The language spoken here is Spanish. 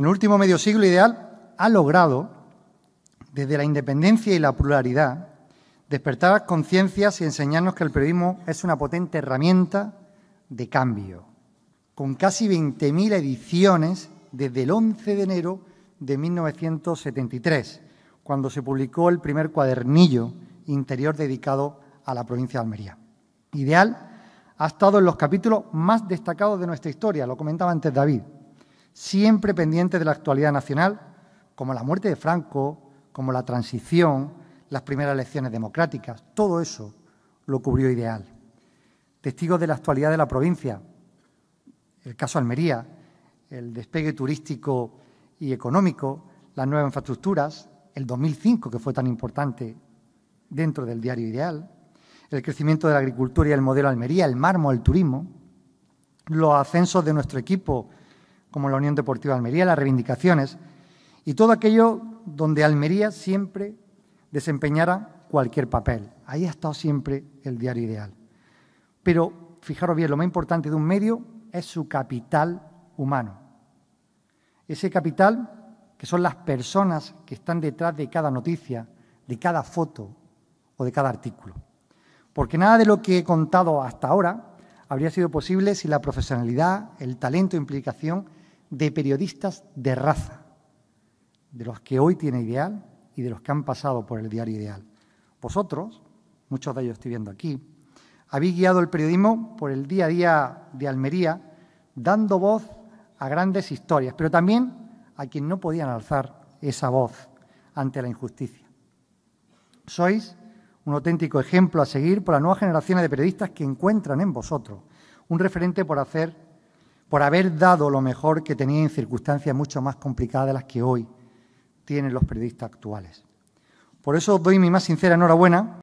en el último medio siglo ideal ha logrado, desde la independencia y la pluralidad, despertar conciencias y enseñarnos que el periodismo es una potente herramienta de cambio, con casi 20.000 ediciones desde el 11 de enero de 1973, cuando se publicó el primer cuadernillo interior dedicado a la provincia de Almería. Ideal ha estado en los capítulos más destacados de nuestra historia, lo comentaba antes David, siempre pendientes de la actualidad nacional, como la muerte de Franco, como la transición, las primeras elecciones democráticas, todo eso lo cubrió ideal. Testigos de la actualidad de la provincia, el caso Almería, el despegue turístico y económico, las nuevas infraestructuras, el 2005 que fue tan importante dentro del diario ideal, el crecimiento de la agricultura y el modelo Almería, el mármol, el turismo, los ascensos de nuestro equipo como la Unión Deportiva de Almería, las reivindicaciones y todo aquello donde Almería siempre desempeñara cualquier papel. Ahí ha estado siempre el diario ideal. Pero fijaros bien, lo más importante de un medio es su capital humano. Ese capital que son las personas que están detrás de cada noticia, de cada foto o de cada artículo. Porque nada de lo que he contado hasta ahora habría sido posible sin la profesionalidad, el talento e implicación de periodistas de raza, de los que hoy tiene ideal y de los que han pasado por el diario ideal. Vosotros, muchos de ellos estoy viendo aquí, habéis guiado el periodismo por el día a día de Almería, dando voz a grandes historias, pero también a quienes no podían alzar esa voz ante la injusticia. Sois un auténtico ejemplo a seguir por la nuevas generaciones de periodistas que encuentran en vosotros un referente por hacer por haber dado lo mejor que tenía en circunstancias mucho más complicadas de las que hoy tienen los periodistas actuales. Por eso doy mi más sincera enhorabuena.